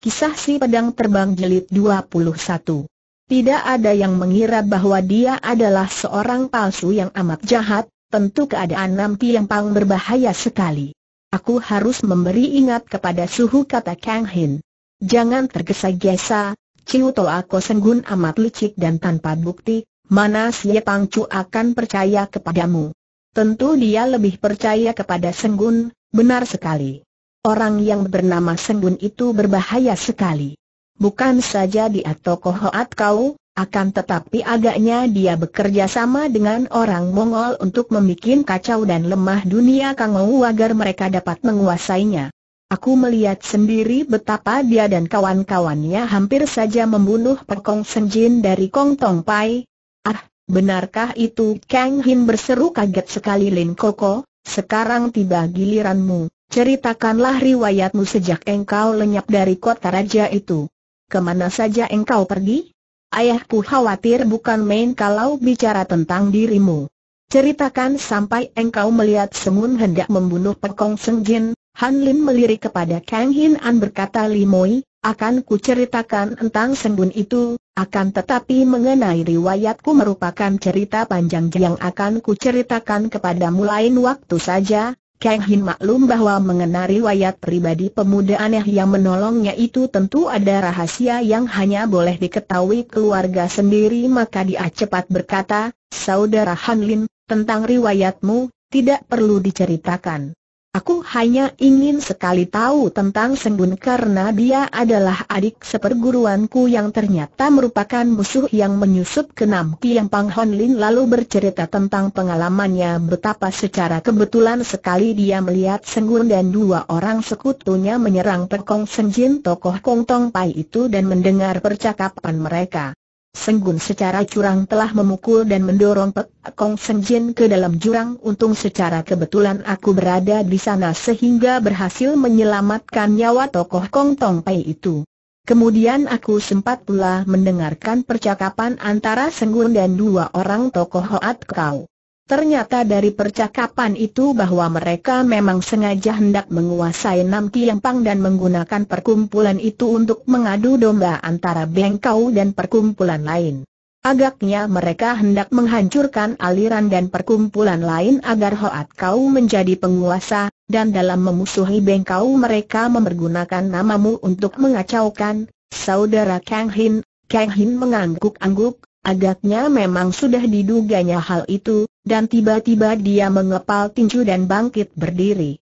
Kisah si pedang terbang Jelit 21. Tidak ada yang mengira bahwa dia adalah seorang palsu yang amat jahat, tentu keadaan Nampi yang pang berbahaya sekali. Aku harus memberi ingat kepada suhu kata Kang Hin. Jangan tergesa-gesa, Ciu aku Senggun amat licik dan tanpa bukti, mana pang cu akan percaya kepadamu. Tentu dia lebih percaya kepada Senggun, benar sekali. Orang yang bernama Senggun itu berbahaya sekali. Bukan saja dia tokoh Hoat Kau, akan tetapi agaknya dia bekerja sama dengan orang Mongol untuk membuat kacau dan lemah dunia Kangou agar mereka dapat menguasainya. Aku melihat sendiri betapa dia dan kawan-kawannya hampir saja membunuh Pekong Senjin dari Kong Tong Pai. Ah, benarkah itu? Kang Hin berseru kaget sekali Lin Koko, sekarang tiba giliranmu. Ceritakanlah riwayatmu sejak engkau lenyap dari kota raja itu. Kemana saja engkau pergi? Ayahku khawatir bukan main kalau bicara tentang dirimu. Ceritakan sampai engkau melihat Semun hendak membunuh Pekong Seng Jin, Han Lin melirik kepada Kang Hin An berkata Limoi, akan ku ceritakan tentang sengun itu, akan tetapi mengenai riwayatku merupakan cerita panjang yang akan ku ceritakan kepadamu lain waktu saja, Kang Hin maklum bahwa mengenai riwayat pribadi pemuda aneh yang menolongnya itu tentu ada rahasia yang hanya boleh diketahui keluarga sendiri maka dia cepat berkata, Saudara Han Lin, tentang riwayatmu, tidak perlu diceritakan. Aku hanya ingin sekali tahu tentang Senggun karena dia adalah adik seperguruanku yang ternyata merupakan musuh yang menyusup ke Nam Tiang Pang Hon Lin lalu bercerita tentang pengalamannya betapa secara kebetulan sekali dia melihat Senggun dan dua orang sekutunya menyerang Pekong Senjin tokoh Kong Tong Pai itu dan mendengar percakapan mereka. Senggun secara curang telah memukul dan mendorong Pek Kong Senjin ke dalam jurang untung secara kebetulan aku berada di sana sehingga berhasil menyelamatkan nyawa tokoh Kong Tong Pei itu. Kemudian aku sempat pula mendengarkan percakapan antara Senggun dan dua orang tokoh Hoat Kau. Ternyata dari percakapan itu bahwa mereka memang sengaja hendak menguasai Nam Pang dan menggunakan perkumpulan itu untuk mengadu domba antara Bengkau dan perkumpulan lain. Agaknya mereka hendak menghancurkan aliran dan perkumpulan lain agar Hoat Kau menjadi penguasa, dan dalam memusuhi Bengkau mereka mempergunakan namamu untuk mengacaukan, saudara Kang Hin, Kang Hin mengangguk-angguk, Agaknya memang sudah diduganya hal itu, dan tiba-tiba dia mengepal tinju dan bangkit berdiri.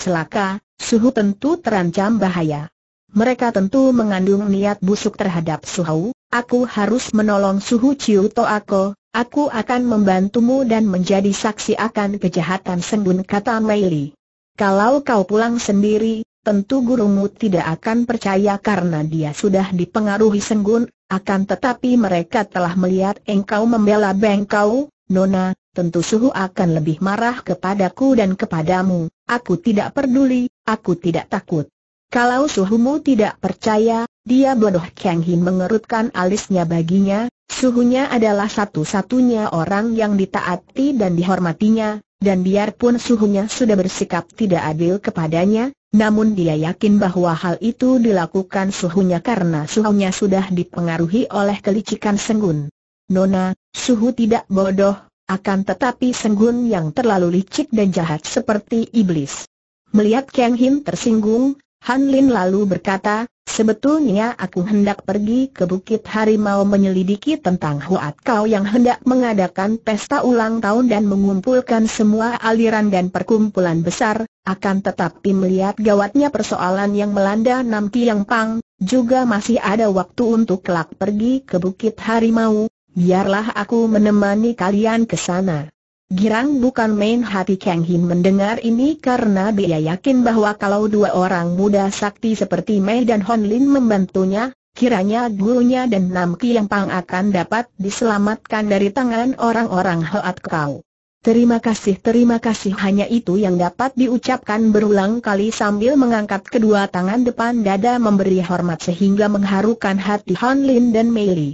Celaka, Suhu tentu terancam bahaya. Mereka tentu mengandung niat busuk terhadap Suhu, aku harus menolong Suhu Chiu Toako, aku akan membantumu dan menjadi saksi akan kejahatan Sembun kata Meili. Kalau kau pulang sendiri, Tentu gurumu tidak akan percaya karena dia sudah dipengaruhi Senggun, akan tetapi mereka telah melihat engkau membela bengkau, Nona, tentu suhu akan lebih marah kepadaku dan kepadamu. Aku tidak peduli, aku tidak takut. Kalau suhumu tidak percaya, dia bodoh Kang Hin mengerutkan alisnya baginya, suhunya adalah satu-satunya orang yang ditaati dan dihormatinya, dan biarpun suhunya sudah bersikap tidak adil kepadanya, namun dia yakin bahwa hal itu dilakukan suhunya karena suhunya sudah dipengaruhi oleh kelicikan Senggun. Nona, suhu tidak bodoh, akan tetapi Senggun yang terlalu licik dan jahat seperti iblis. Melihat Kang Hin tersinggung, Han Lin lalu berkata, Sebetulnya aku hendak pergi ke Bukit Harimau menyelidiki tentang Huat Kau yang hendak mengadakan pesta ulang tahun dan mengumpulkan semua aliran dan perkumpulan besar, akan tetapi melihat gawatnya persoalan yang melanda Nam Kiang Pang, juga masih ada waktu untuk kelak pergi ke Bukit Harimau, biarlah aku menemani kalian ke sana. Girang bukan main hati Kang Hin mendengar ini karena dia yakin bahwa kalau dua orang muda sakti seperti Mei dan Hon Lin membantunya, kiranya gurunya dan Nam Ki yang Pang akan dapat diselamatkan dari tangan orang-orang Hoat Kau. Terima kasih terima kasih hanya itu yang dapat diucapkan berulang kali sambil mengangkat kedua tangan depan dada memberi hormat sehingga mengharukan hati Hon Lin dan Mei Li.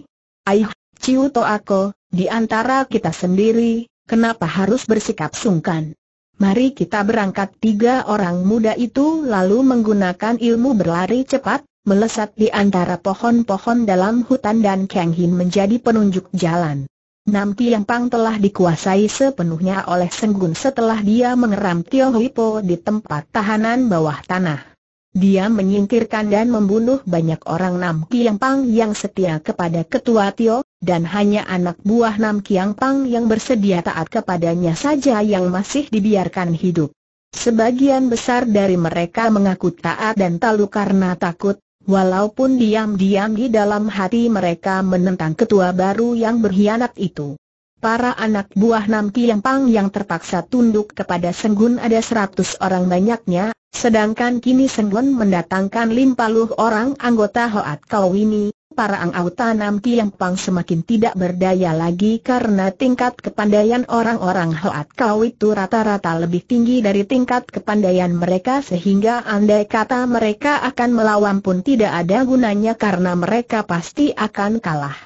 Aih, Ciu aku di antara kita sendiri, Kenapa harus bersikap sungkan? Mari kita berangkat tiga orang muda itu lalu menggunakan ilmu berlari cepat, melesat di antara pohon-pohon dalam hutan dan Kang Hin menjadi penunjuk jalan. Nampi Yang Pang telah dikuasai sepenuhnya oleh Senggun setelah dia mengeram Tio Huipo di tempat tahanan bawah tanah. Dia menyingkirkan dan membunuh banyak orang Nampi Yang Pang yang setia kepada ketua Tio, dan hanya anak buah Nam Kiang Pang yang bersedia taat kepadanya saja yang masih dibiarkan hidup. Sebagian besar dari mereka mengaku taat dan talu karena takut, walaupun diam-diam di dalam hati mereka menentang ketua baru yang berkhianat itu. Para anak buah Nam Kiang Pang yang terpaksa tunduk kepada Senggun ada seratus orang banyaknya, sedangkan kini Senggun mendatangkan limpaluh orang anggota Hoat Kau ini, para angau tanam Pang semakin tidak berdaya lagi karena tingkat kepandaian orang-orang Hoat Kau itu rata-rata lebih tinggi dari tingkat kepandaian mereka sehingga andai kata mereka akan melawan pun tidak ada gunanya karena mereka pasti akan kalah.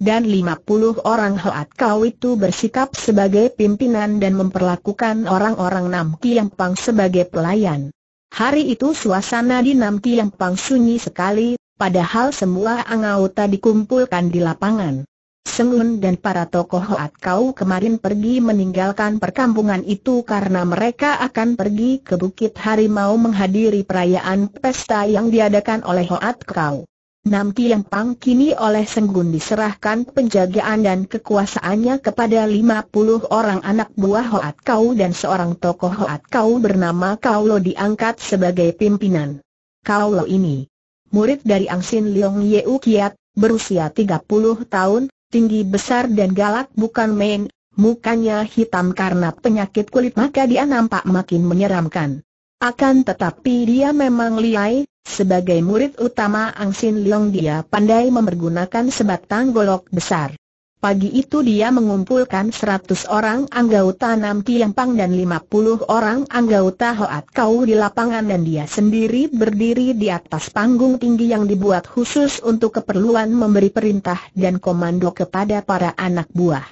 Dan 50 orang Hoat Kau itu bersikap sebagai pimpinan dan memperlakukan orang-orang Nam Pang sebagai pelayan. Hari itu suasana di Nam Pang sunyi sekali, padahal semua anggota dikumpulkan di lapangan. Sengun dan para tokoh Hoat Kau kemarin pergi meninggalkan perkampungan itu karena mereka akan pergi ke Bukit Harimau menghadiri perayaan pesta yang diadakan oleh Hoat Kau. Nam Kiang Pang kini oleh Senggun diserahkan penjagaan dan kekuasaannya kepada 50 orang anak buah Hoat Kau dan seorang tokoh Hoat Kau bernama Kaulo diangkat sebagai pimpinan. Kaulo ini murid dari Angsin Leong Yeu Kiat, berusia 30 tahun, tinggi besar dan galak bukan main, mukanya hitam karena penyakit kulit maka dia nampak makin menyeramkan. Akan tetapi dia memang liai, sebagai murid utama Angsin Leong dia pandai memergunakan sebatang golok besar. Pagi itu dia mengumpulkan 100 orang anggota Nam Tiampang dan lima puluh orang anggota Hoat Kau di lapangan dan dia sendiri berdiri di atas panggung tinggi yang dibuat khusus untuk keperluan memberi perintah dan komando kepada para anak buah.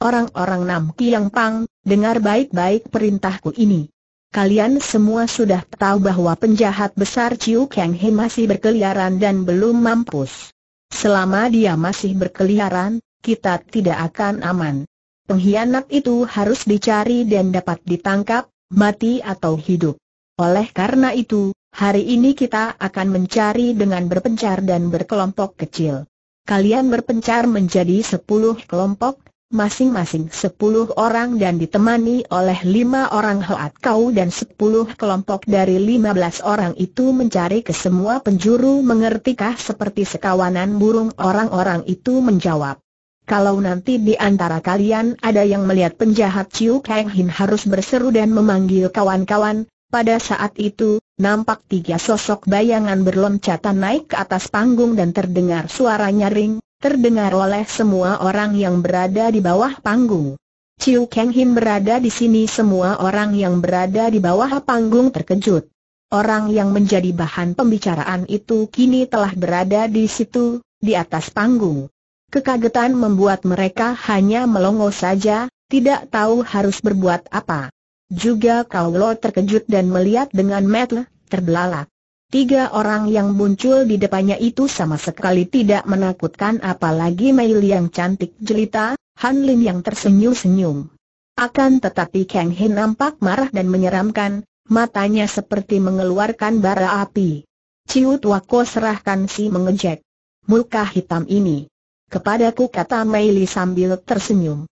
Orang-orang Nam Tiampang, dengar baik-baik perintahku ini. Kalian semua sudah tahu bahwa penjahat besar Chiu Kang He masih berkeliaran dan belum mampus. Selama dia masih berkeliaran, kita tidak akan aman. Pengkhianat itu harus dicari dan dapat ditangkap, mati atau hidup. Oleh karena itu, hari ini kita akan mencari dengan berpencar dan berkelompok kecil. Kalian berpencar menjadi sepuluh kelompok, masing-masing sepuluh orang dan ditemani oleh lima orang Hoat Kau dan sepuluh kelompok dari lima belas orang itu mencari ke semua penjuru mengertikah seperti sekawanan burung orang-orang itu menjawab. Kalau nanti di antara kalian ada yang melihat penjahat Chiu Kang Hin harus berseru dan memanggil kawan-kawan, pada saat itu, nampak tiga sosok bayangan berloncatan naik ke atas panggung dan terdengar suara nyaring, terdengar oleh semua orang yang berada di bawah panggung. Chiu Kang Hin berada di sini semua orang yang berada di bawah panggung terkejut. Orang yang menjadi bahan pembicaraan itu kini telah berada di situ, di atas panggung. Kekagetan membuat mereka hanya melongo saja, tidak tahu harus berbuat apa. Juga kau lo terkejut dan melihat dengan metel, terbelalak. Tiga orang yang muncul di depannya itu sama sekali tidak menakutkan apalagi Mei yang cantik jelita, Han Lin yang tersenyum-senyum. Akan tetapi Kang Hin nampak marah dan menyeramkan, matanya seperti mengeluarkan bara api. Ciut Wako serahkan si mengejek. Muka hitam ini Kepadaku kata Mei Li sambil tersenyum.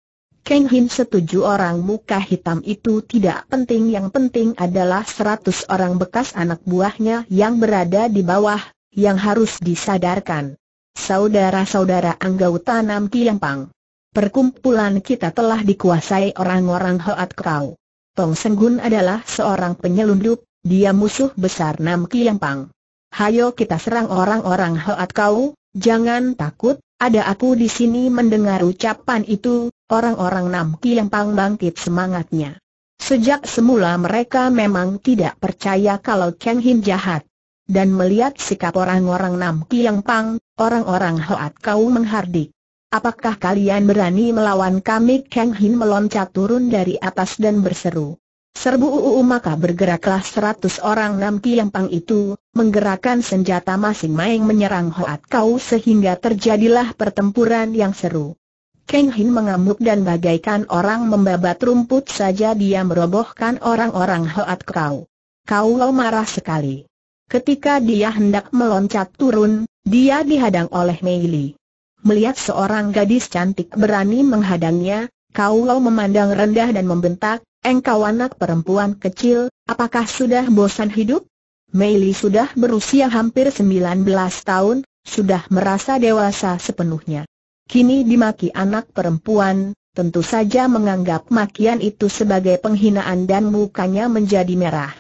Kang Hin setuju orang muka hitam itu tidak penting yang penting adalah seratus orang bekas anak buahnya yang berada di bawah, yang harus disadarkan. Saudara-saudara Anggau Tanam Pang. Perkumpulan kita telah dikuasai orang-orang Hoat Kau. Tong Senggun adalah seorang penyelundup, dia musuh besar Nam Pang. Hayo kita serang orang-orang Hoat Kau, jangan takut, ada aku di sini mendengar ucapan itu, orang-orang Namki yang pang bangkit semangatnya. Sejak semula mereka memang tidak percaya kalau Kang Hin jahat. Dan melihat sikap orang-orang Namki yang pang, orang-orang Hoat kau menghardik. Apakah kalian berani melawan kami? Kang Hin meloncat turun dari atas dan berseru. Serbu UU maka bergeraklah seratus orang nampi yang pang itu, menggerakkan senjata masing-masing menyerang Hoat Kau sehingga terjadilah pertempuran yang seru. Keng Hin mengamuk dan bagaikan orang membabat rumput saja dia merobohkan orang-orang Hoat Kau. Kau lo marah sekali. Ketika dia hendak meloncat turun, dia dihadang oleh Meili. Melihat seorang gadis cantik berani menghadangnya, Kau lo memandang rendah dan membentak, Engkau anak perempuan kecil, apakah sudah bosan hidup? Li sudah berusia hampir 19 tahun, sudah merasa dewasa sepenuhnya. Kini dimaki anak perempuan, tentu saja menganggap makian itu sebagai penghinaan dan mukanya menjadi merah.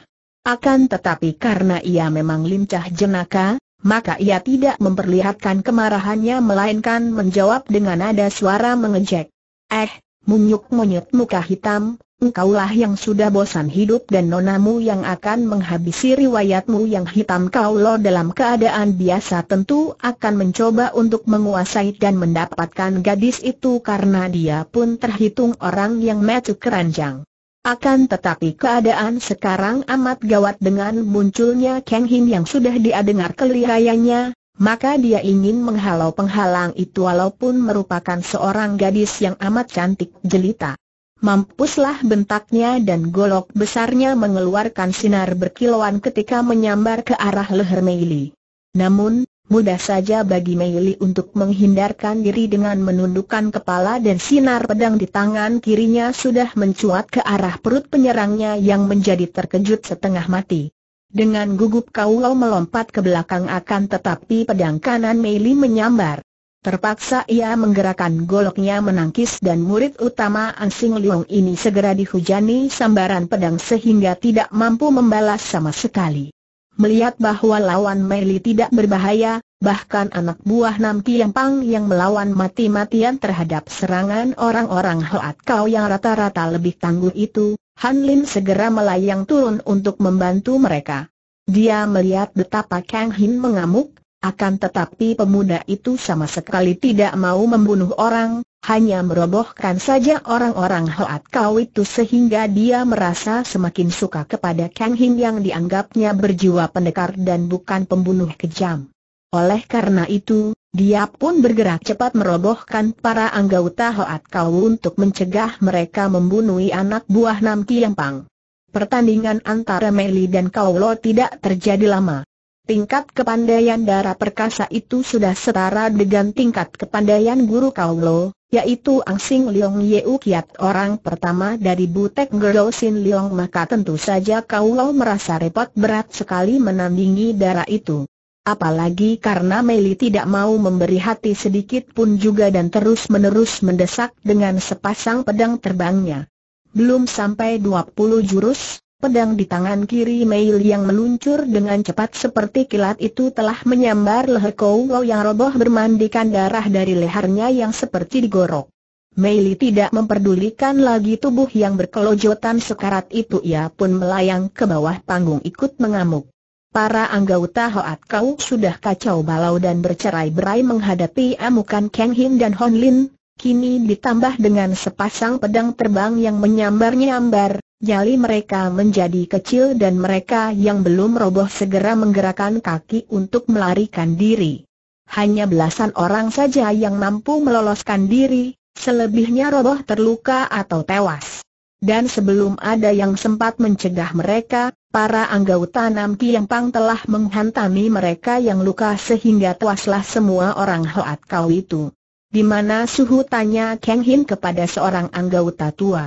Akan tetapi karena ia memang lincah jenaka, maka ia tidak memperlihatkan kemarahannya melainkan menjawab dengan nada suara mengejek. Eh, munyuk munyuk muka hitam, engkaulah yang sudah bosan hidup dan nonamu yang akan menghabisi riwayatmu yang hitam kau lo dalam keadaan biasa tentu akan mencoba untuk menguasai dan mendapatkan gadis itu karena dia pun terhitung orang yang metu keranjang. Akan tetapi keadaan sekarang amat gawat dengan munculnya Kang Hin yang sudah dia dengar kelihayanya, maka dia ingin menghalau penghalang itu walaupun merupakan seorang gadis yang amat cantik jelita. Mampuslah bentaknya dan golok besarnya mengeluarkan sinar berkilauan ketika menyambar ke arah leher Meili. Namun, mudah saja bagi Meili untuk menghindarkan diri dengan menundukkan kepala dan sinar pedang di tangan kirinya sudah mencuat ke arah perut penyerangnya yang menjadi terkejut setengah mati. Dengan gugup Kaulau melompat ke belakang akan tetapi pedang kanan Meili menyambar. Terpaksa ia menggerakkan goloknya menangkis dan murid utama Ansing Liung ini segera dihujani sambaran pedang sehingga tidak mampu membalas sama sekali. Melihat bahwa lawan Meli tidak berbahaya, bahkan anak buah Nam Pang yang melawan mati-matian terhadap serangan orang-orang Hoat Kau yang rata-rata lebih tangguh itu, Han Lin segera melayang turun untuk membantu mereka. Dia melihat betapa Kang Hin mengamuk, akan tetapi pemuda itu sama sekali tidak mau membunuh orang, hanya merobohkan saja orang-orang Hoat Kau itu sehingga dia merasa semakin suka kepada Kang Hin yang dianggapnya berjiwa pendekar dan bukan pembunuh kejam. Oleh karena itu, dia pun bergerak cepat merobohkan para anggota Hoat Kau untuk mencegah mereka membunuh anak buah Nam Kiampang. Pertandingan antara Meli dan Kaulo tidak terjadi lama tingkat kepandaian darah perkasa itu sudah setara dengan tingkat kepandaian guru Kaulo, yaitu Sing Leong Yeu Kiat orang pertama dari Butek Gerdo Sin Leong maka tentu saja Kaulo merasa repot berat sekali menandingi darah itu. Apalagi karena Meli tidak mau memberi hati sedikit pun juga dan terus-menerus mendesak dengan sepasang pedang terbangnya. Belum sampai 20 jurus, Pedang di tangan kiri Mei yang meluncur dengan cepat seperti kilat itu telah menyambar leher Kou yang roboh bermandikan darah dari lehernya yang seperti digorok. Mei tidak memperdulikan lagi tubuh yang berkelojotan sekarat itu ia pun melayang ke bawah panggung ikut mengamuk. Para anggota Hoat Kau sudah kacau balau dan bercerai-berai menghadapi amukan Kang Hin dan Hon Lin, kini ditambah dengan sepasang pedang terbang yang menyambar-nyambar, Jali mereka menjadi kecil dan mereka yang belum roboh segera menggerakkan kaki untuk melarikan diri. Hanya belasan orang saja yang mampu meloloskan diri, selebihnya roboh terluka atau tewas. Dan sebelum ada yang sempat mencegah mereka, para anggota Nam Kiang Pang telah menghantami mereka yang luka sehingga tewaslah semua orang Hoat Kau itu. Di mana suhu tanya Kang Hin kepada seorang anggota tua.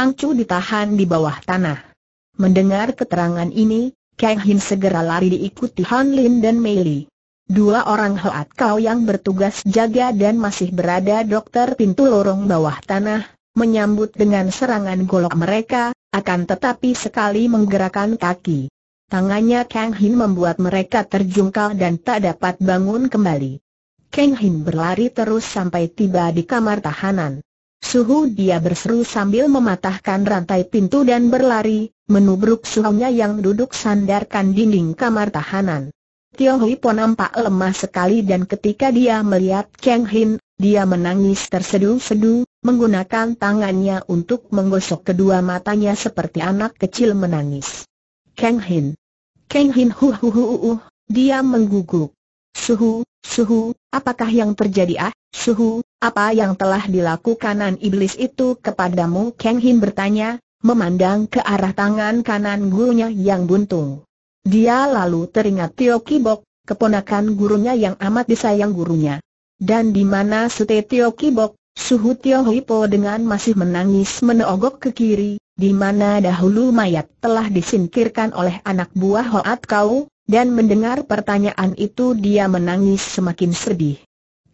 Pangcu ditahan di bawah tanah. Mendengar keterangan ini, Kang Hin segera lari diikuti Han Lin dan Mei Li. Dua orang Hoat Kau yang bertugas jaga dan masih berada dokter pintu lorong bawah tanah, menyambut dengan serangan golok mereka, akan tetapi sekali menggerakkan kaki. Tangannya Kang Hin membuat mereka terjungkal dan tak dapat bangun kembali. Kang Hin berlari terus sampai tiba di kamar tahanan. Suhu dia berseru sambil mematahkan rantai pintu dan berlari, menubruk suhunya yang duduk sandarkan dinding kamar tahanan. Tio Hui Po nampak lemah sekali dan ketika dia melihat Kang Hin, dia menangis tersedu-sedu, menggunakan tangannya untuk menggosok kedua matanya seperti anak kecil menangis. Kang Hin. Kang Hin hu hu hu hu dia mengguguk. Suhu, suhu, apakah yang terjadi ah, suhu, apa yang telah dilakukan iblis itu kepadamu? Kang Hin bertanya, memandang ke arah tangan kanan gurunya yang buntung. Dia lalu teringat Tio Kibok, keponakan gurunya yang amat disayang gurunya. Dan di mana Sute Tio Kibok, Suhu Tio Hipo dengan masih menangis meneogok ke kiri, di mana dahulu mayat telah disingkirkan oleh anak buah Hoat Kau, dan mendengar pertanyaan itu dia menangis semakin sedih.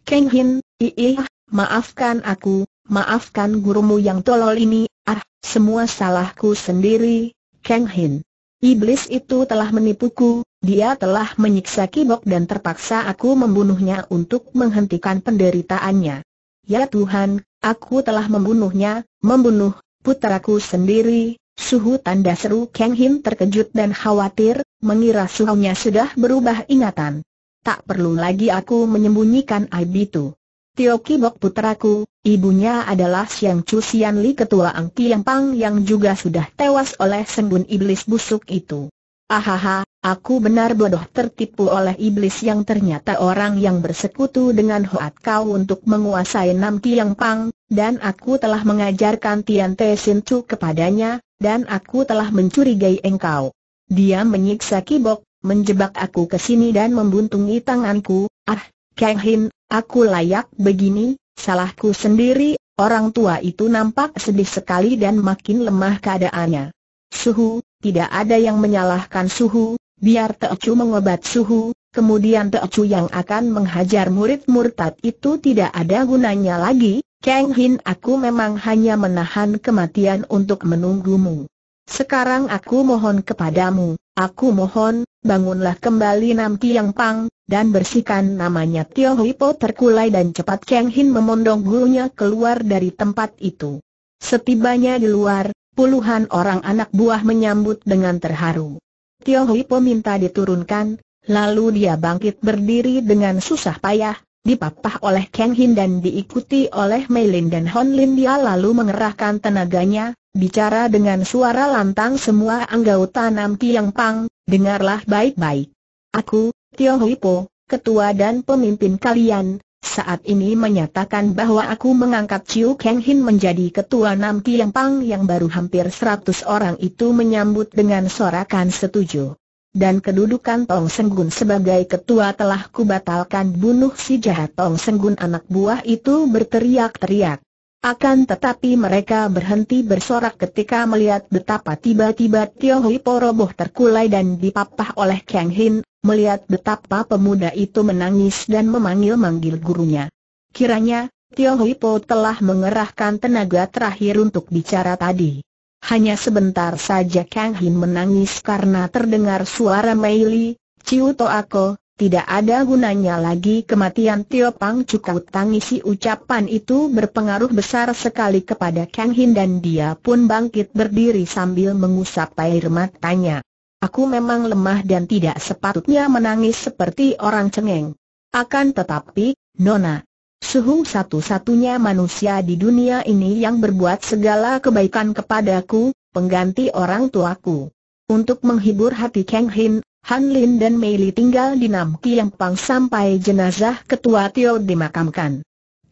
Keng Hin, Iih, Maafkan aku, maafkan gurumu yang tolol ini, ah, semua salahku sendiri, Kang Hin. Iblis itu telah menipuku, dia telah menyiksa kibok dan terpaksa aku membunuhnya untuk menghentikan penderitaannya. Ya Tuhan, aku telah membunuhnya, membunuh, puteraku sendiri, Suhu tanda seru Kang Hin terkejut dan khawatir, mengira suhunya sudah berubah ingatan. Tak perlu lagi aku menyembunyikan aib itu. Tio Kibok putraku, ibunya adalah Siang Chu Sian Li ketua Ang Kiang Pang yang juga sudah tewas oleh sembun iblis busuk itu. Ahaha, aku benar bodoh tertipu oleh iblis yang ternyata orang yang bersekutu dengan Hoat Kau untuk menguasai Nam Kiang Pang, dan aku telah mengajarkan Tian Te Sin Chu kepadanya, dan aku telah mencurigai engkau. Dia menyiksa Kibok, menjebak aku ke sini dan membuntungi tanganku, ah, Kang Hin, Aku layak begini, salahku sendiri, orang tua itu nampak sedih sekali dan makin lemah keadaannya. Suhu, tidak ada yang menyalahkan Suhu, biar Teocu mengobat Suhu, kemudian Teocu yang akan menghajar murid murtad itu tidak ada gunanya lagi, Kang Hin aku memang hanya menahan kematian untuk menunggumu. Sekarang aku mohon kepadamu, aku mohon, bangunlah kembali Nam Tiang Pang, dan bersihkan namanya Tio Hipo terkulai dan cepat Kang Hin memondong gurunya keluar dari tempat itu. Setibanya di luar, puluhan orang anak buah menyambut dengan terharu. Tio Hipo minta diturunkan, lalu dia bangkit berdiri dengan susah payah, dipapah oleh Kang Hin dan diikuti oleh Mei Lin dan Hon Lin dia lalu mengerahkan tenaganya, bicara dengan suara lantang semua anggota Nam Tiang Pang, dengarlah baik-baik. Aku, Tio Hui ketua dan pemimpin kalian, saat ini menyatakan bahwa aku mengangkat Chiu Keng Hin menjadi ketua Nam yang Pang yang baru hampir seratus orang itu menyambut dengan sorakan setuju. Dan kedudukan Tong Senggun sebagai ketua telah kubatalkan bunuh si jahat Tong Senggun anak buah itu berteriak-teriak. Akan tetapi mereka berhenti bersorak ketika melihat betapa tiba-tiba Tio Hui Po roboh terkulai dan dipapah oleh Kang Hin, melihat betapa pemuda itu menangis dan memanggil-manggil gurunya. Kiranya, Tio Hui Po telah mengerahkan tenaga terakhir untuk bicara tadi. Hanya sebentar saja Kang Hin menangis karena terdengar suara Mei Li, Ciu Ako tidak ada gunanya lagi kematian Tio Pang cukup tangisi ucapan itu berpengaruh besar sekali kepada Kang Hin dan dia pun bangkit berdiri sambil mengusap air matanya. Aku memang lemah dan tidak sepatutnya menangis seperti orang cengeng. Akan tetapi, Nona, suhu satu-satunya manusia di dunia ini yang berbuat segala kebaikan kepadaku, pengganti orang tuaku. Untuk menghibur hati Kang Hin, Han Lin dan Mei Li tinggal di Nam Kiang Pang sampai jenazah ketua Tio dimakamkan.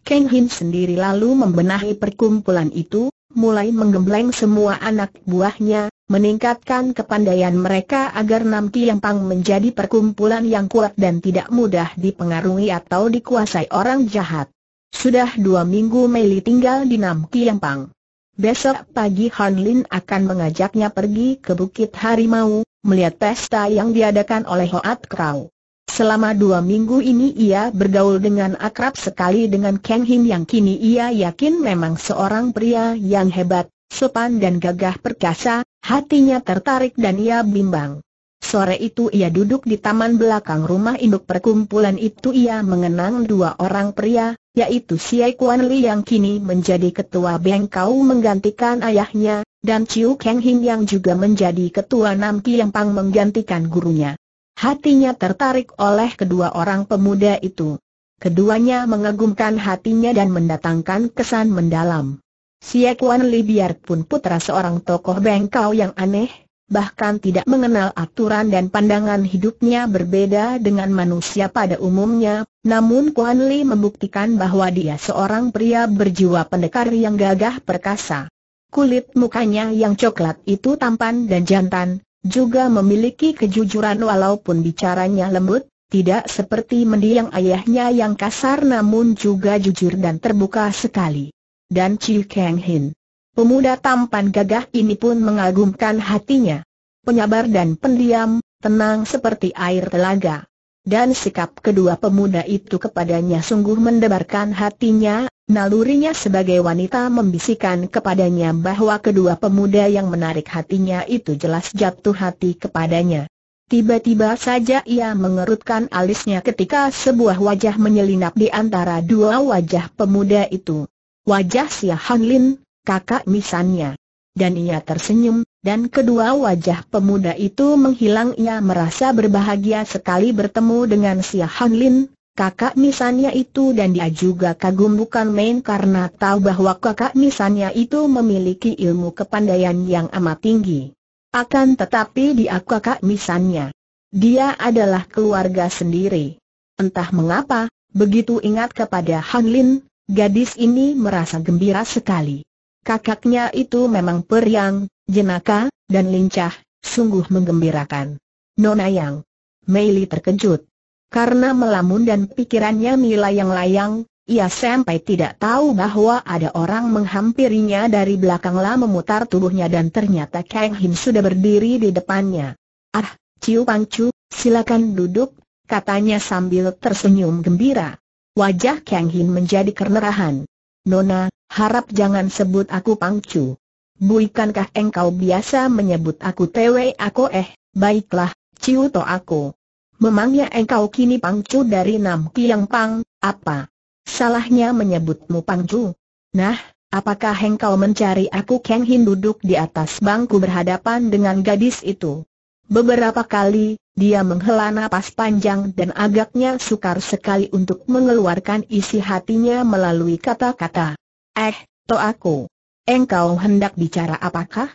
Kang Hin sendiri lalu membenahi perkumpulan itu, mulai menggembleng semua anak buahnya, meningkatkan kepandaian mereka agar Nam Kiang Pang menjadi perkumpulan yang kuat dan tidak mudah dipengaruhi atau dikuasai orang jahat. Sudah dua minggu Mei Li tinggal di Nam Kiang Pang. Besok pagi Han Lin akan mengajaknya pergi ke Bukit Harimau, melihat pesta yang diadakan oleh Hoat Krau. Selama dua minggu ini ia bergaul dengan akrab sekali dengan Kang Hin yang kini ia yakin memang seorang pria yang hebat, sopan dan gagah perkasa, hatinya tertarik dan ia bimbang. Sore itu ia duduk di taman belakang rumah induk perkumpulan itu ia mengenang dua orang pria, yaitu Siai Kuan Li yang kini menjadi ketua Bengkau menggantikan ayahnya, dan Chiu Keng Hin yang juga menjadi ketua Nam Yang Pang menggantikan gurunya. Hatinya tertarik oleh kedua orang pemuda itu. Keduanya mengagumkan hatinya dan mendatangkan kesan mendalam. Siai Kuan Li biarpun putra seorang tokoh Bengkau yang aneh, bahkan tidak mengenal aturan dan pandangan hidupnya berbeda dengan manusia pada umumnya, namun Kuan Li membuktikan bahwa dia seorang pria berjiwa pendekar yang gagah perkasa. Kulit mukanya yang coklat itu tampan dan jantan, juga memiliki kejujuran walaupun bicaranya lembut, tidak seperti mendiang ayahnya yang kasar namun juga jujur dan terbuka sekali. Dan Chiu Kang Hin Pemuda tampan gagah ini pun mengagumkan hatinya. Penyabar dan pendiam, tenang seperti air telaga. Dan sikap kedua pemuda itu kepadanya sungguh mendebarkan hatinya, nalurinya sebagai wanita membisikkan kepadanya bahwa kedua pemuda yang menarik hatinya itu jelas jatuh hati kepadanya. Tiba-tiba saja ia mengerutkan alisnya ketika sebuah wajah menyelinap di antara dua wajah pemuda itu. Wajah Sia Han kakak misannya. Dan ia tersenyum, dan kedua wajah pemuda itu menghilang ia merasa berbahagia sekali bertemu dengan si Han Lin, kakak misannya itu dan dia juga kagum bukan main karena tahu bahwa kakak misannya itu memiliki ilmu kepandaian yang amat tinggi. Akan tetapi dia kakak misannya. Dia adalah keluarga sendiri. Entah mengapa, begitu ingat kepada Han Lin, gadis ini merasa gembira sekali. Kakaknya itu memang periang, jenaka, dan lincah, sungguh menggembirakan. Nona Yang. Meili terkejut. Karena melamun dan pikirannya melayang-layang, ia sampai tidak tahu bahwa ada orang menghampirinya dari belakanglah memutar tubuhnya dan ternyata Kang Hin sudah berdiri di depannya. Ah, Ciu Pangcu, silakan duduk, katanya sambil tersenyum gembira. Wajah Kang Hin menjadi kemerahan. Nona, harap jangan sebut aku pangcu. Buikankah engkau biasa menyebut aku tewe aku eh, baiklah, Ciu to aku. Memangnya engkau kini pangcu dari Nam Kiang Pang, apa? Salahnya menyebutmu pangcu. Nah, apakah engkau mencari aku Kang Hin duduk di atas bangku berhadapan dengan gadis itu? Beberapa kali, dia menghela nafas panjang dan agaknya sukar sekali untuk mengeluarkan isi hatinya melalui kata-kata. Eh, to aku. Engkau hendak bicara apakah?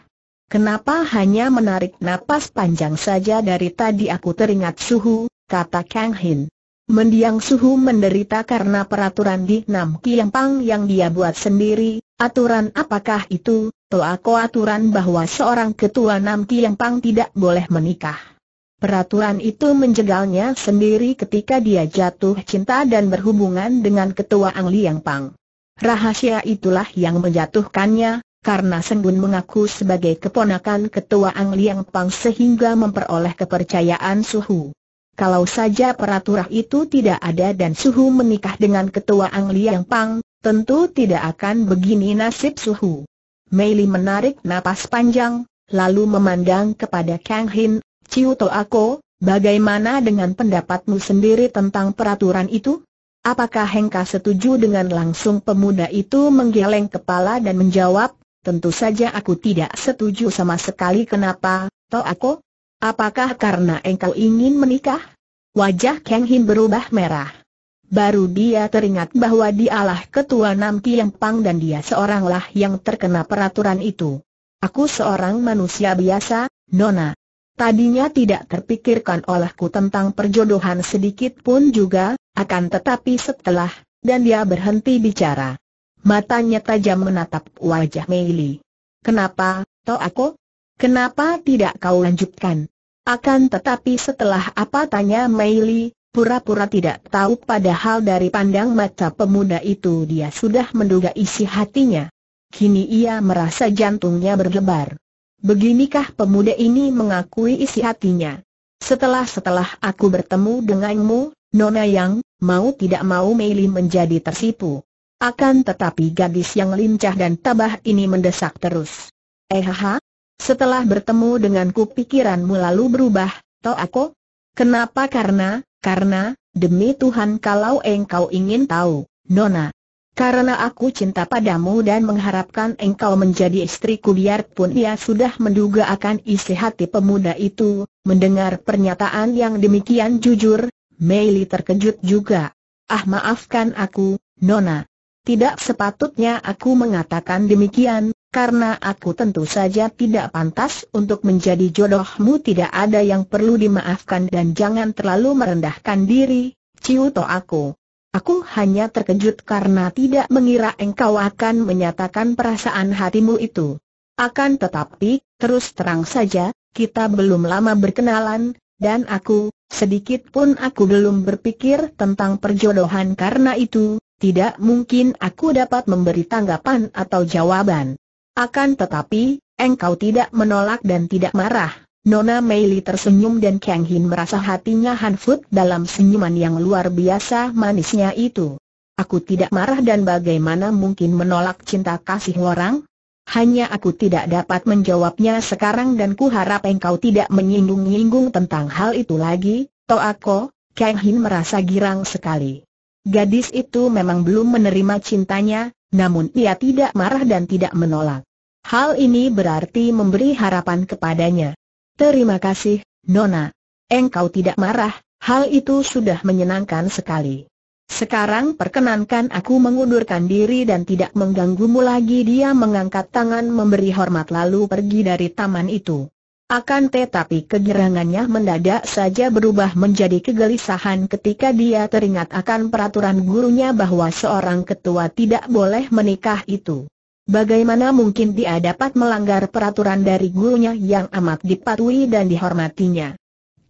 Kenapa hanya menarik napas panjang saja dari tadi aku teringat suhu, kata Kang Hin. Mendiang suhu menderita karena peraturan di Nam Pang yang dia buat sendiri, aturan apakah itu, aku aturan bahwa seorang ketua Nam Pang tidak boleh menikah. Peraturan itu menjegalnya sendiri ketika dia jatuh cinta dan berhubungan dengan ketua Ang Liang Pang. Rahasia itulah yang menjatuhkannya, karena Senggun mengaku sebagai keponakan ketua Ang Liang Pang sehingga memperoleh kepercayaan Suhu. Kalau saja peraturan itu tidak ada dan Suhu menikah dengan ketua Ang Liang Pang, tentu tidak akan begini nasib Suhu. Meili menarik napas panjang, lalu memandang kepada Kang Hin, Ciu Ako, bagaimana dengan pendapatmu sendiri tentang peraturan itu? Apakah Hengka setuju dengan langsung pemuda itu menggeleng kepala dan menjawab, tentu saja aku tidak setuju sama sekali kenapa, toh aku? Apakah karena engkau ingin menikah? Wajah Kang Hin berubah merah. Baru dia teringat bahwa dialah ketua Nam yang Pang dan dia seoranglah yang terkena peraturan itu. Aku seorang manusia biasa, Nona. Tadinya tidak terpikirkan olehku tentang perjodohan sedikit pun juga, akan tetapi setelah, dan dia berhenti bicara. Matanya tajam menatap wajah Meili. Kenapa, Toako? Kenapa tidak kau lanjutkan? Akan tetapi setelah apa tanya Meili, pura-pura tidak tahu padahal dari pandang mata pemuda itu dia sudah menduga isi hatinya. Kini ia merasa jantungnya berdebar. Beginikah pemuda ini mengakui isi hatinya? Setelah-setelah aku bertemu denganmu, Nona Yang, mau tidak mau Meili menjadi tersipu. Akan tetapi gadis yang lincah dan tabah ini mendesak terus. Eh ha, setelah bertemu denganku pikiranmu lalu berubah, toh aku? Kenapa karena, karena, demi Tuhan kalau engkau ingin tahu, Nona. Karena aku cinta padamu dan mengharapkan engkau menjadi istriku biarpun ia sudah menduga akan isi hati pemuda itu, mendengar pernyataan yang demikian jujur, Meili terkejut juga. Ah maafkan aku, Nona. Tidak sepatutnya aku mengatakan demikian, karena aku tentu saja tidak pantas untuk menjadi jodohmu tidak ada yang perlu dimaafkan dan jangan terlalu merendahkan diri, Ciuto aku. Aku hanya terkejut karena tidak mengira engkau akan menyatakan perasaan hatimu itu. Akan tetapi, terus terang saja, kita belum lama berkenalan, dan aku, sedikit pun aku belum berpikir tentang perjodohan karena itu, tidak mungkin aku dapat memberi tanggapan atau jawaban. Akan tetapi, engkau tidak menolak dan tidak marah. Nona Meili tersenyum dan Kang Hin merasa hatinya hanfut dalam senyuman yang luar biasa manisnya itu. Aku tidak marah dan bagaimana mungkin menolak cinta kasih orang? hanya aku tidak dapat menjawabnya sekarang dan ku harap engkau tidak menyinggung-nyinggung tentang hal itu lagi, Toako, Kang Hin merasa girang sekali. Gadis itu memang belum menerima cintanya, namun ia tidak marah dan tidak menolak. Hal ini berarti memberi harapan kepadanya. Terima kasih, Nona. Engkau tidak marah, hal itu sudah menyenangkan sekali. Sekarang perkenankan aku mengundurkan diri dan tidak mengganggumu lagi Dia mengangkat tangan memberi hormat lalu pergi dari taman itu Akan tetapi kegerangannya mendadak saja berubah menjadi kegelisahan ketika dia teringat akan peraturan gurunya bahwa seorang ketua tidak boleh menikah itu Bagaimana mungkin dia dapat melanggar peraturan dari gurunya yang amat dipatuhi dan dihormatinya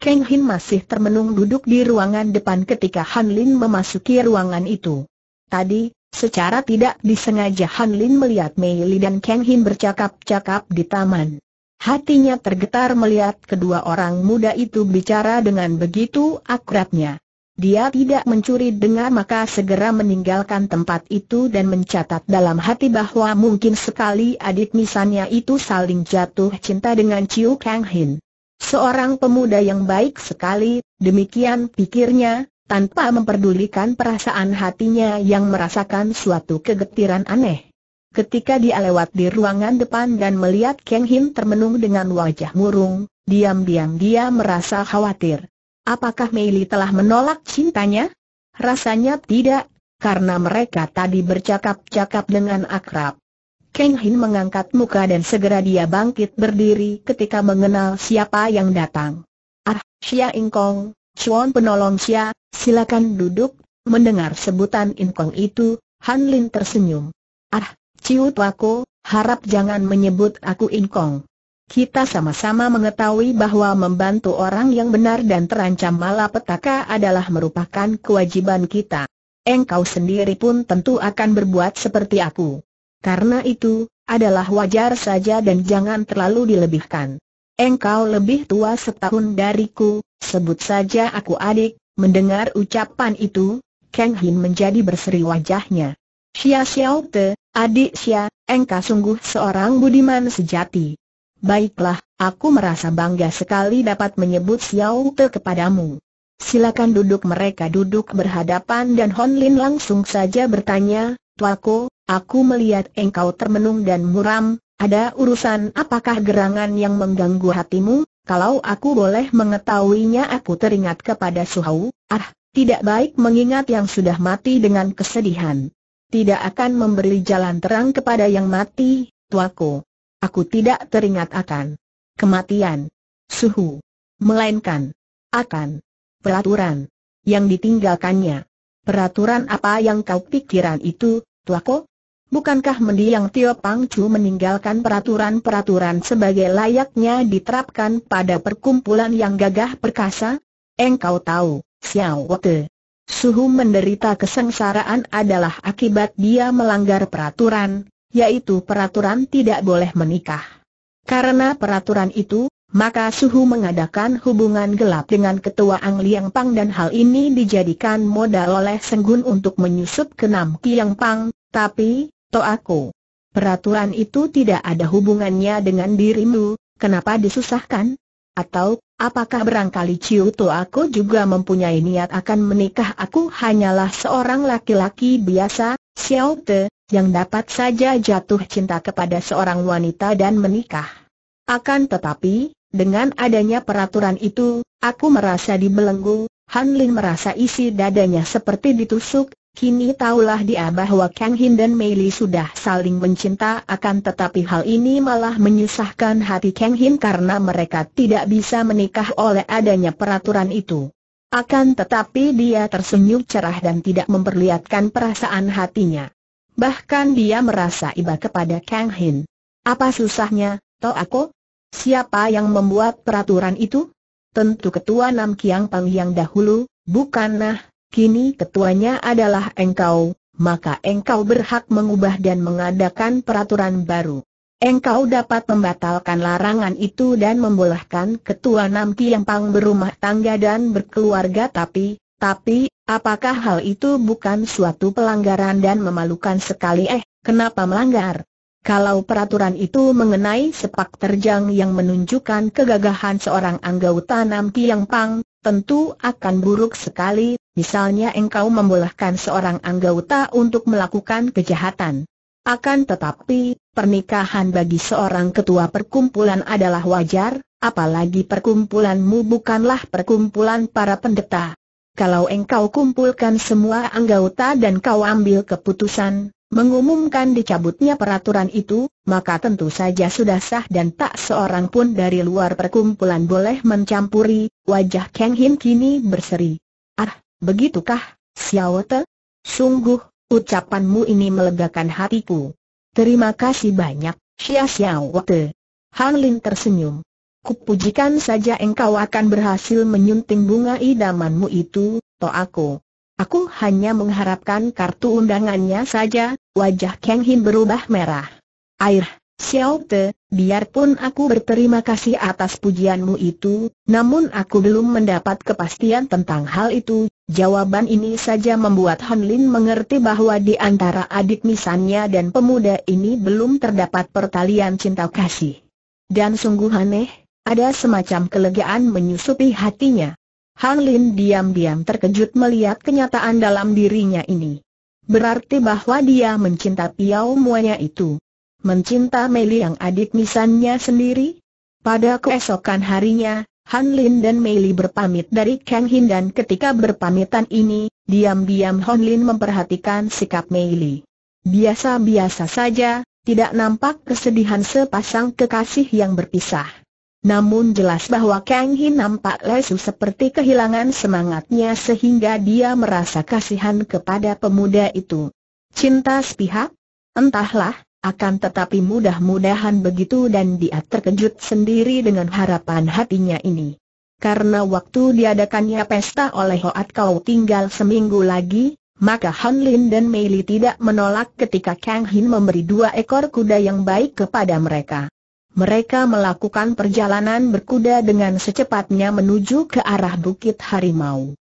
Kang Hin masih termenung duduk di ruangan depan ketika Han Lin memasuki ruangan itu. Tadi, secara tidak disengaja Han Lin melihat Mei Li dan Kang Hin bercakap-cakap di taman. Hatinya tergetar melihat kedua orang muda itu bicara dengan begitu akrabnya. Dia tidak mencuri dengar maka segera meninggalkan tempat itu dan mencatat dalam hati bahwa mungkin sekali adik misannya itu saling jatuh cinta dengan Chiu Kang Hin. Seorang pemuda yang baik sekali, demikian pikirnya, tanpa memperdulikan perasaan hatinya yang merasakan suatu kegetiran aneh. Ketika dia lewat di ruangan depan dan melihat Kang Hin termenung dengan wajah murung, diam-diam dia merasa khawatir. Apakah Meili telah menolak cintanya? Rasanya tidak, karena mereka tadi bercakap-cakap dengan akrab. Kang Hin mengangkat muka dan segera dia bangkit berdiri ketika mengenal siapa yang datang. Ah, Xia Inkong, Chuan penolong Xia, silakan duduk. Mendengar sebutan Inkong itu, Han Lin tersenyum. Ah, Ciu Tuako, harap jangan menyebut aku Inkong. Kita sama-sama mengetahui bahwa membantu orang yang benar dan terancam malapetaka adalah merupakan kewajiban kita. Engkau sendiri pun tentu akan berbuat seperti aku. Karena itu, adalah wajar saja dan jangan terlalu dilebihkan. Engkau lebih tua setahun dariku, sebut saja aku adik, mendengar ucapan itu, Kang Hin menjadi berseri wajahnya. Xia Xiao Te, adik Xia, engkau sungguh seorang budiman sejati. Baiklah, aku merasa bangga sekali dapat menyebut Xiao Te kepadamu. Silakan duduk mereka duduk berhadapan dan Hon Lin langsung saja bertanya, Tuaku, aku melihat engkau termenung dan muram, ada urusan apakah gerangan yang mengganggu hatimu? Kalau aku boleh mengetahuinya aku teringat kepada Suhau, ah, tidak baik mengingat yang sudah mati dengan kesedihan. Tidak akan memberi jalan terang kepada yang mati, tuaku. Aku tidak teringat akan kematian, suhu, melainkan akan peraturan yang ditinggalkannya. Peraturan apa yang kau pikiran itu, Tuako? Bukankah mendiang Tio Pang Chu meninggalkan peraturan-peraturan sebagai layaknya diterapkan pada perkumpulan yang gagah perkasa? Engkau tahu, Xiao Wote. Suhu menderita kesengsaraan adalah akibat dia melanggar peraturan, yaitu peraturan tidak boleh menikah. Karena peraturan itu, maka Suhu mengadakan hubungan gelap dengan ketua Ang Liang Pang dan hal ini dijadikan modal oleh Senggun untuk menyusup ke Nam Kiang Pang, tapi, aku, peraturan itu tidak ada hubungannya dengan dirimu, kenapa disusahkan? Atau, apakah berangkali Ciu aku juga mempunyai niat akan menikah aku hanyalah seorang laki-laki biasa, Xiao Te, yang dapat saja jatuh cinta kepada seorang wanita dan menikah. Akan tetapi, dengan adanya peraturan itu, aku merasa dibelenggu, Han Lin merasa isi dadanya seperti ditusuk, kini taulah dia bahwa Kang Hin dan Mei Li sudah saling mencinta akan tetapi hal ini malah menyusahkan hati Kang Hin karena mereka tidak bisa menikah oleh adanya peraturan itu. Akan tetapi dia tersenyum cerah dan tidak memperlihatkan perasaan hatinya. Bahkan dia merasa iba kepada Kang Hin. Apa susahnya, toh aku? Siapa yang membuat peraturan itu? Tentu ketua Nam Kiang Pang yang dahulu, bukanlah. kini ketuanya adalah engkau, maka engkau berhak mengubah dan mengadakan peraturan baru. Engkau dapat membatalkan larangan itu dan membolehkan ketua Nam Kiang Pang berumah tangga dan berkeluarga tapi, tapi, apakah hal itu bukan suatu pelanggaran dan memalukan sekali eh, kenapa melanggar? Kalau peraturan itu mengenai sepak terjang yang menunjukkan kegagahan seorang anggota Nam yang Pang, tentu akan buruk sekali, misalnya engkau membolehkan seorang anggota untuk melakukan kejahatan. Akan tetapi, pernikahan bagi seorang ketua perkumpulan adalah wajar, apalagi perkumpulanmu bukanlah perkumpulan para pendeta. Kalau engkau kumpulkan semua anggota dan kau ambil keputusan, mengumumkan dicabutnya peraturan itu, maka tentu saja sudah sah dan tak seorang pun dari luar perkumpulan boleh mencampuri, wajah Kang Hin kini berseri. Ah, begitukah, Xiao Te? Sungguh, ucapanmu ini melegakan hatiku. Terima kasih banyak, Xia Xiao Te. Han Lin tersenyum. Kupujikan saja engkau akan berhasil menyunting bunga idamanmu itu, to aku. Aku hanya mengharapkan kartu undangannya saja, wajah Kang Hin berubah merah. Air, Xiao Te, biarpun aku berterima kasih atas pujianmu itu, namun aku belum mendapat kepastian tentang hal itu, Jawaban ini saja membuat Han Lin mengerti bahwa di antara adik misannya dan pemuda ini belum terdapat pertalian cinta kasih. Dan sungguh aneh, ada semacam kelegaan menyusupi hatinya. Han Lin diam-diam terkejut melihat kenyataan dalam dirinya ini. Berarti bahwa dia mencinta Piao Muanya itu. Mencinta Mei yang adik misannya sendiri? Pada keesokan harinya, Han Lin dan Mei berpamit dari Kang Hin dan ketika berpamitan ini, diam-diam Han Lin memperhatikan sikap Mei Biasa-biasa saja, tidak nampak kesedihan sepasang kekasih yang berpisah. Namun jelas bahwa Kang Hin nampak lesu seperti kehilangan semangatnya sehingga dia merasa kasihan kepada pemuda itu. Cinta sepihak? Entahlah, akan tetapi mudah-mudahan begitu dan dia terkejut sendiri dengan harapan hatinya ini. Karena waktu diadakannya pesta oleh Hoat Kau tinggal seminggu lagi, maka Han Lin dan Mei Li tidak menolak ketika Kang Hin memberi dua ekor kuda yang baik kepada mereka mereka melakukan perjalanan berkuda dengan secepatnya menuju ke arah Bukit Harimau.